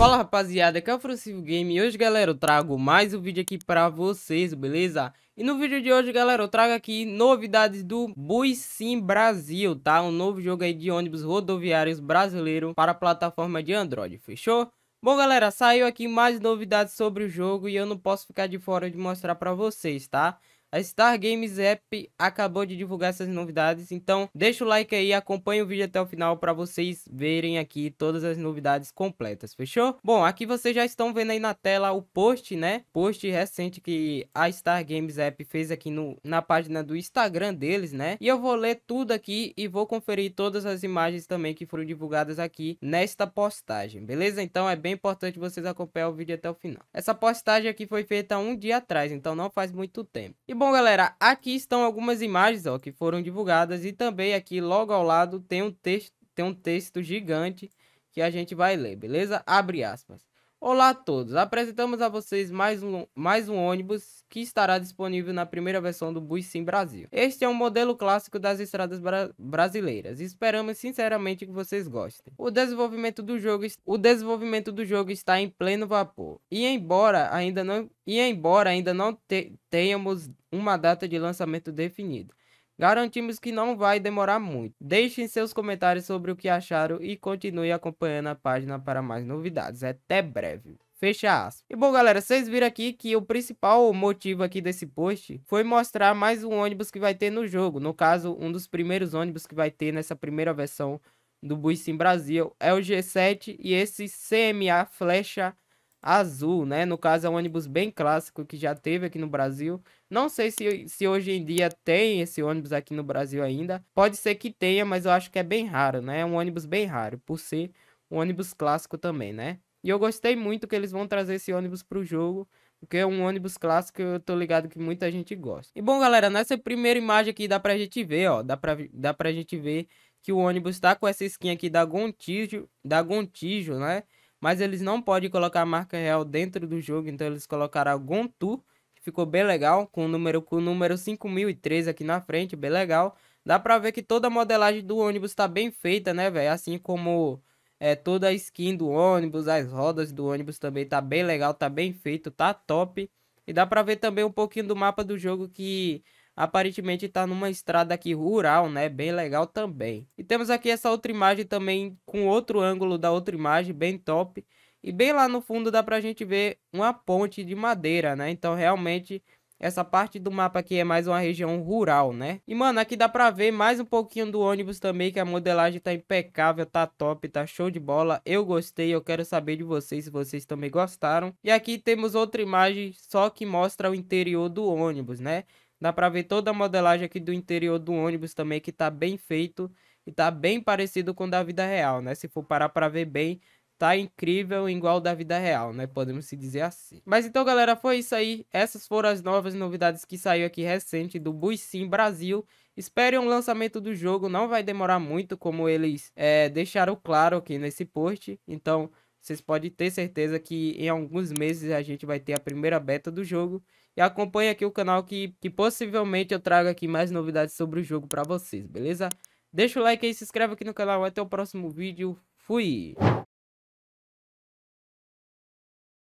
Fala rapaziada, aqui é o Francisco Game e hoje galera eu trago mais um vídeo aqui pra vocês, beleza? E no vídeo de hoje galera eu trago aqui novidades do Bus Brasil, tá? Um novo jogo aí de ônibus rodoviários brasileiro para a plataforma de Android, fechou? Bom galera, saiu aqui mais novidades sobre o jogo e eu não posso ficar de fora de mostrar pra vocês, tá? A Star Games App acabou de divulgar essas novidades, então deixa o like aí, acompanha o vídeo até o final para vocês verem aqui todas as novidades completas, fechou? Bom, aqui vocês já estão vendo aí na tela o post, né? Post recente que a Star Games App fez aqui no, na página do Instagram deles, né? E eu vou ler tudo aqui e vou conferir todas as imagens também que foram divulgadas aqui nesta postagem, beleza? Então é bem importante vocês acompanhar o vídeo até o final. Essa postagem aqui foi feita um dia atrás, então não faz muito tempo. E bom, galera, aqui estão algumas imagens ó, que foram divulgadas e também aqui logo ao lado tem um texto, tem um texto gigante que a gente vai ler, beleza? Abre aspas. Olá a todos, apresentamos a vocês mais um, mais um ônibus que estará disponível na primeira versão do Bus Brasil. Este é um modelo clássico das estradas bra brasileiras e esperamos sinceramente que vocês gostem. O desenvolvimento, do jogo, o desenvolvimento do jogo está em pleno vapor e embora ainda não, e embora ainda não te, tenhamos uma data de lançamento definida, Garantimos que não vai demorar muito. Deixem seus comentários sobre o que acharam e continue acompanhando a página para mais novidades. Até breve. Fecha aspas. E bom, galera, vocês viram aqui que o principal motivo aqui desse post foi mostrar mais um ônibus que vai ter no jogo. No caso, um dos primeiros ônibus que vai ter nessa primeira versão do Boost Brasil é o G7 e esse CMA Flecha azul, né? No caso, é um ônibus bem clássico que já teve aqui no Brasil. Não sei se, se hoje em dia tem esse ônibus aqui no Brasil ainda. Pode ser que tenha, mas eu acho que é bem raro, né? É um ônibus bem raro, por ser um ônibus clássico também, né? E eu gostei muito que eles vão trazer esse ônibus pro jogo. Porque é um ônibus clássico, eu tô ligado que muita gente gosta. E bom, galera, nessa primeira imagem aqui dá pra gente ver, ó. Dá pra, dá pra gente ver que o ônibus tá com essa skin aqui da Gontijo, da Gontijo, né? mas eles não podem colocar a marca real dentro do jogo, então eles colocaram o Gontu que ficou bem legal, com o número, com o número 5003 aqui na frente, bem legal. Dá pra ver que toda a modelagem do ônibus tá bem feita, né, velho? Assim como é, toda a skin do ônibus, as rodas do ônibus também tá bem legal, tá bem feito, tá top. E dá pra ver também um pouquinho do mapa do jogo que Aparentemente está numa estrada aqui rural, né? Bem legal também. E temos aqui essa outra imagem também com outro ângulo da outra imagem, bem top. E bem lá no fundo dá para a gente ver uma ponte de madeira, né? Então realmente essa parte do mapa aqui é mais uma região rural, né? E, mano, aqui dá para ver mais um pouquinho do ônibus também, que a modelagem tá impecável, tá top, tá show de bola. Eu gostei, eu quero saber de vocês se vocês também gostaram. E aqui temos outra imagem só que mostra o interior do ônibus, né? Dá pra ver toda a modelagem aqui do interior do ônibus também, que tá bem feito e tá bem parecido com o da vida real, né? Se for parar pra ver bem, tá incrível, igual o da vida real, né? Podemos se dizer assim. Mas então, galera, foi isso aí. Essas foram as novas novidades que saiu aqui recente do Buisim Brasil. Esperem um lançamento do jogo, não vai demorar muito, como eles é, deixaram claro aqui nesse post. Então, vocês podem ter certeza que em alguns meses a gente vai ter a primeira beta do jogo. E acompanhe aqui o canal que, que possivelmente eu trago aqui mais novidades sobre o jogo para vocês, beleza? Deixa o like aí, se inscreve aqui no canal. Até o próximo vídeo. Fui!